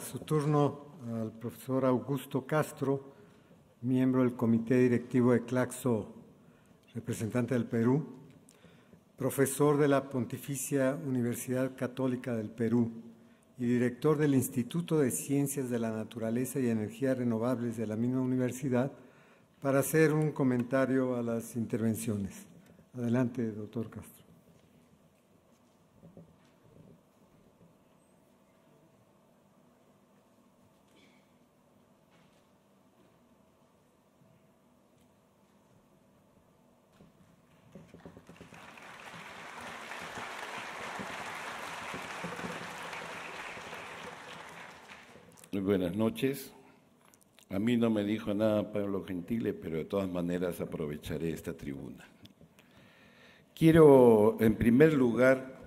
su turno al profesor Augusto Castro, miembro del Comité Directivo de Claxo, representante del Perú, profesor de la Pontificia Universidad Católica del Perú y director del Instituto de Ciencias de la Naturaleza y Energías Renovables de la misma universidad, para hacer un comentario a las intervenciones. Adelante, doctor Castro. Muy buenas noches. A mí no me dijo nada Pablo Gentile, pero de todas maneras aprovecharé esta tribuna. Quiero, en primer lugar,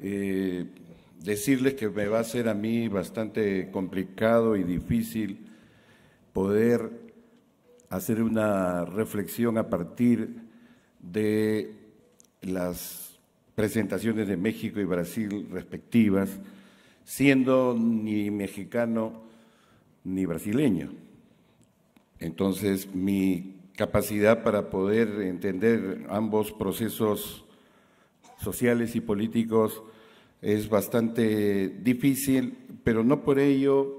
eh, decirles que me va a ser a mí bastante complicado y difícil poder hacer una reflexión a partir de las presentaciones de México y Brasil respectivas siendo ni mexicano ni brasileño. Entonces, mi capacidad para poder entender ambos procesos sociales y políticos es bastante difícil, pero no por ello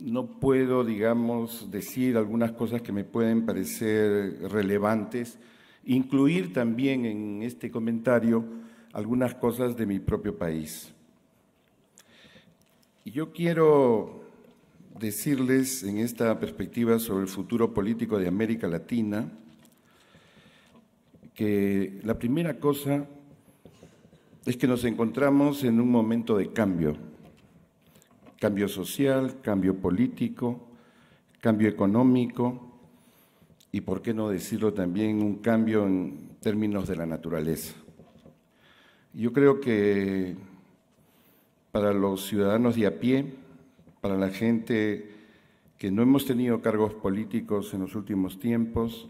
no puedo, digamos, decir algunas cosas que me pueden parecer relevantes, incluir también en este comentario algunas cosas de mi propio país yo quiero decirles en esta perspectiva sobre el futuro político de América Latina que la primera cosa es que nos encontramos en un momento de cambio, cambio social, cambio político, cambio económico y, por qué no decirlo también, un cambio en términos de la naturaleza. Yo creo que para los ciudadanos de a pie, para la gente que no hemos tenido cargos políticos en los últimos tiempos,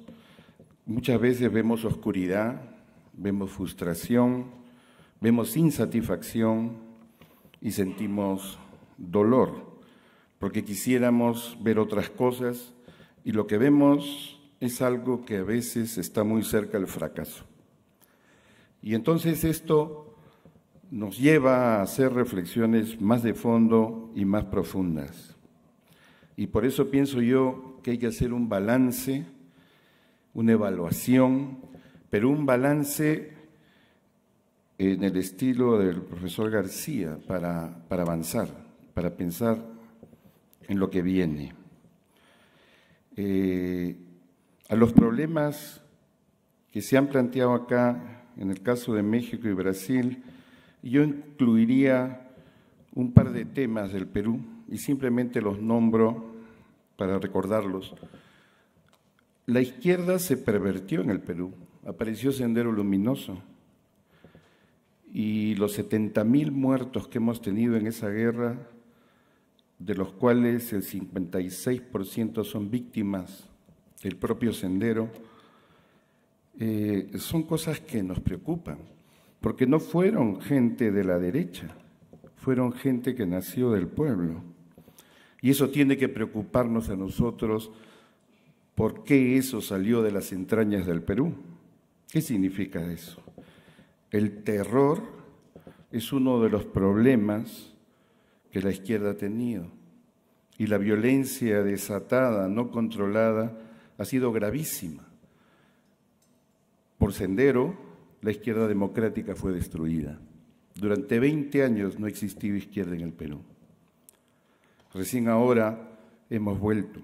muchas veces vemos oscuridad, vemos frustración, vemos insatisfacción y sentimos dolor, porque quisiéramos ver otras cosas y lo que vemos es algo que a veces está muy cerca del fracaso. Y entonces esto nos lleva a hacer reflexiones más de fondo y más profundas. Y por eso pienso yo que hay que hacer un balance, una evaluación, pero un balance en el estilo del profesor García para, avanzar, para pensar en lo que viene. Eh, a los problemas que se han planteado acá, en el caso de México y Brasil, yo incluiría un par de temas del Perú y simplemente los nombro para recordarlos. La izquierda se pervertió en el Perú, apareció Sendero Luminoso y los 70.000 muertos que hemos tenido en esa guerra, de los cuales el 56% son víctimas del propio Sendero, eh, son cosas que nos preocupan porque no fueron gente de la derecha, fueron gente que nació del pueblo. Y eso tiene que preocuparnos a nosotros por qué eso salió de las entrañas del Perú. ¿Qué significa eso? El terror es uno de los problemas que la izquierda ha tenido. Y la violencia desatada, no controlada, ha sido gravísima. Por sendero, la izquierda democrática fue destruida. Durante 20 años no existió izquierda en el Perú. Recién ahora hemos vuelto.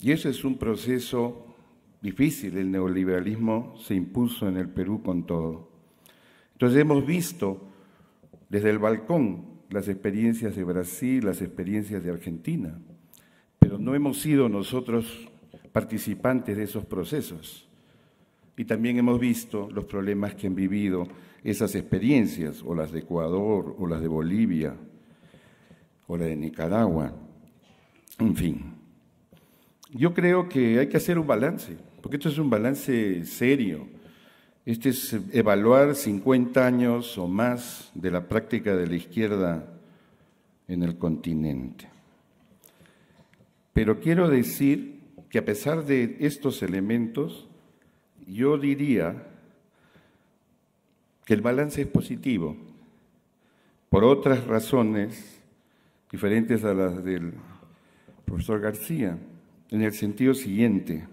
Y ese es un proceso difícil. El neoliberalismo se impuso en el Perú con todo. Entonces hemos visto desde el balcón las experiencias de Brasil, las experiencias de Argentina, pero no hemos sido nosotros participantes de esos procesos. Y también hemos visto los problemas que han vivido esas experiencias, o las de Ecuador, o las de Bolivia, o las de Nicaragua, en fin. Yo creo que hay que hacer un balance, porque esto es un balance serio. Este es evaluar 50 años o más de la práctica de la izquierda en el continente. Pero quiero decir que a pesar de estos elementos, yo diría que el balance es positivo, por otras razones diferentes a las del profesor García, en el sentido siguiente.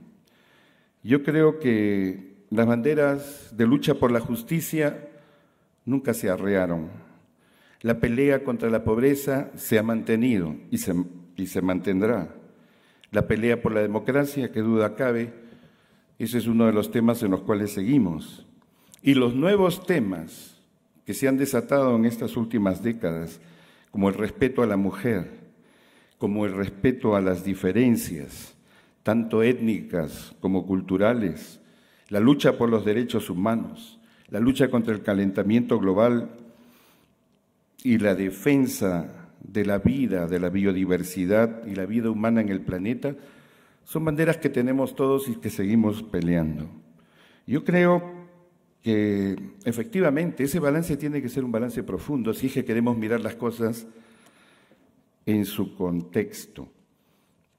Yo creo que las banderas de lucha por la justicia nunca se arrearon. La pelea contra la pobreza se ha mantenido y se, mantendrá. La pelea por la democracia, que duda cabe, ese es uno de los temas en los cuales seguimos. Y los nuevos temas que se han desatado en estas últimas décadas, como el respeto a la mujer, como el respeto a las diferencias, tanto étnicas como culturales, la lucha por los derechos humanos, la lucha contra el calentamiento global y la defensa de la vida, de la biodiversidad y la vida humana en el planeta, son banderas que tenemos todos y que seguimos peleando. Yo creo que efectivamente ese balance tiene que ser un balance profundo si es que queremos mirar las cosas en su contexto.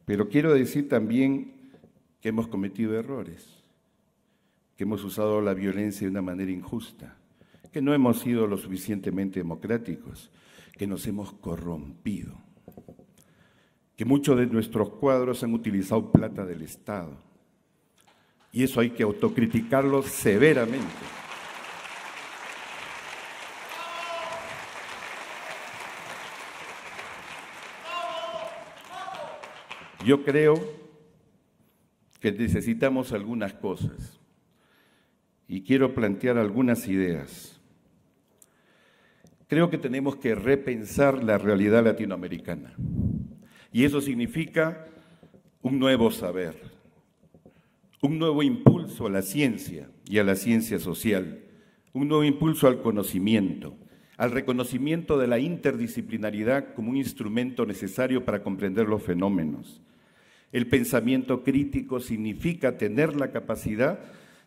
Pero quiero decir también que hemos cometido errores, que hemos usado la violencia de una manera injusta, que no hemos sido lo suficientemente democráticos, que nos hemos corrompido que muchos de nuestros cuadros han utilizado plata del Estado. Y eso hay que autocriticarlo severamente. Yo creo que necesitamos algunas cosas y quiero plantear algunas ideas. Creo que tenemos que repensar la realidad latinoamericana. Y eso significa un nuevo saber, un nuevo impulso a la ciencia y a la ciencia social, un nuevo impulso al conocimiento, al reconocimiento de la interdisciplinaridad como un instrumento necesario para comprender los fenómenos. El pensamiento crítico significa tener la capacidad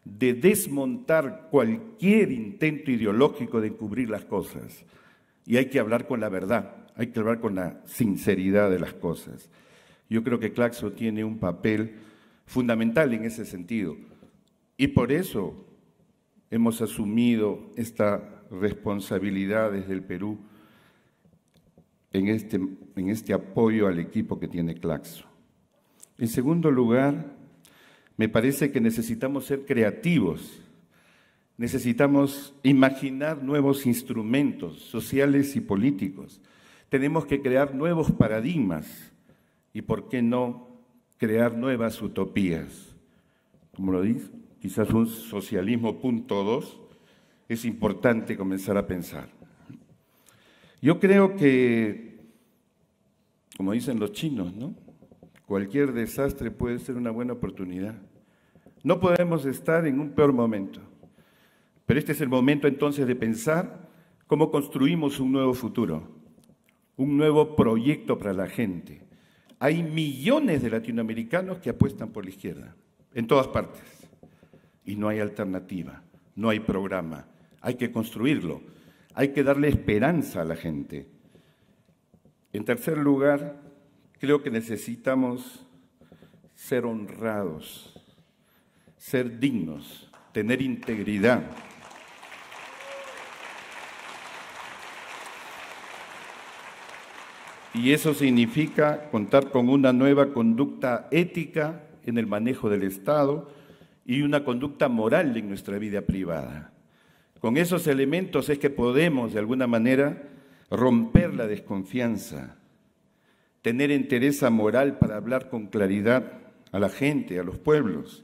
de desmontar cualquier intento ideológico de encubrir las cosas. Y hay que hablar con la verdad, hay que hablar con la sinceridad de las cosas. Yo creo que Claxo tiene un papel fundamental en ese sentido y por eso hemos asumido esta responsabilidad desde el Perú en este, este apoyo al equipo que tiene Claxo. En segundo lugar, me parece que necesitamos ser creativos, necesitamos imaginar nuevos instrumentos sociales y políticos tenemos que crear nuevos paradigmas y, ¿por qué no, crear nuevas utopías? Como lo dice, quizás un socialismo punto dos, es importante comenzar a pensar. Yo creo que, como dicen los chinos, ¿no? cualquier desastre puede ser una buena oportunidad. No podemos estar en un peor momento, pero este es el momento entonces de pensar cómo construimos un nuevo futuro un nuevo proyecto para la gente. Hay millones de latinoamericanos que apuestan por la izquierda, en todas partes. Y no hay alternativa, no hay programa. Hay que construirlo, hay que darle esperanza a la gente. En tercer lugar, creo que necesitamos ser honrados, ser dignos, tener integridad. y eso significa contar con una nueva conducta ética en el manejo del Estado y una conducta moral en nuestra vida privada. Con esos elementos es que podemos, de alguna manera, romper la desconfianza, tener entereza moral para hablar con claridad a la gente, a los pueblos.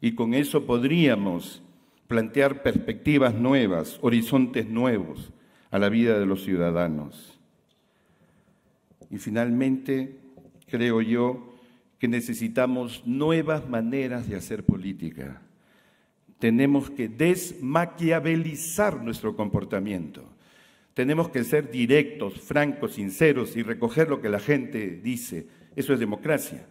Y con eso podríamos plantear perspectivas nuevas, horizontes nuevos a la vida de los ciudadanos. Y finalmente, creo yo que necesitamos nuevas maneras de hacer política. Tenemos que desmaquiavelizar nuestro comportamiento. Tenemos que ser directos, francos, sinceros y recoger lo que la gente dice. Eso es democracia.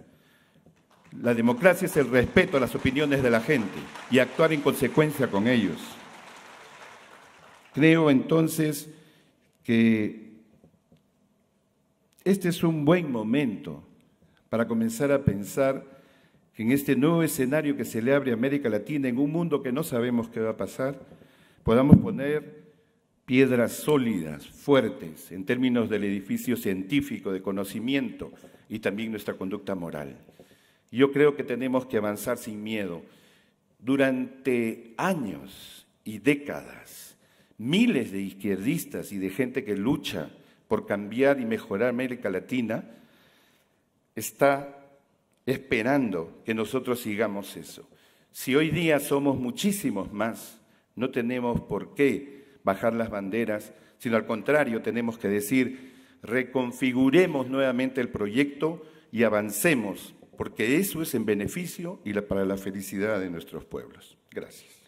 La democracia es el respeto a las opiniones de la gente y actuar en consecuencia con ellos. Creo entonces que este es un buen momento para comenzar a pensar que en este nuevo escenario que se le abre a América Latina, en un mundo que no sabemos qué va a pasar, podamos poner piedras sólidas, fuertes, en términos del edificio científico, de conocimiento y también nuestra conducta moral. Yo creo que tenemos que avanzar sin miedo. Durante años y décadas, miles de izquierdistas y de gente que lucha por cambiar y mejorar América Latina, está esperando que nosotros sigamos eso. Si hoy día somos muchísimos más, no tenemos por qué bajar las banderas, sino al contrario, tenemos que decir, reconfiguremos nuevamente el proyecto y avancemos, porque eso es en beneficio y para la felicidad de nuestros pueblos. Gracias.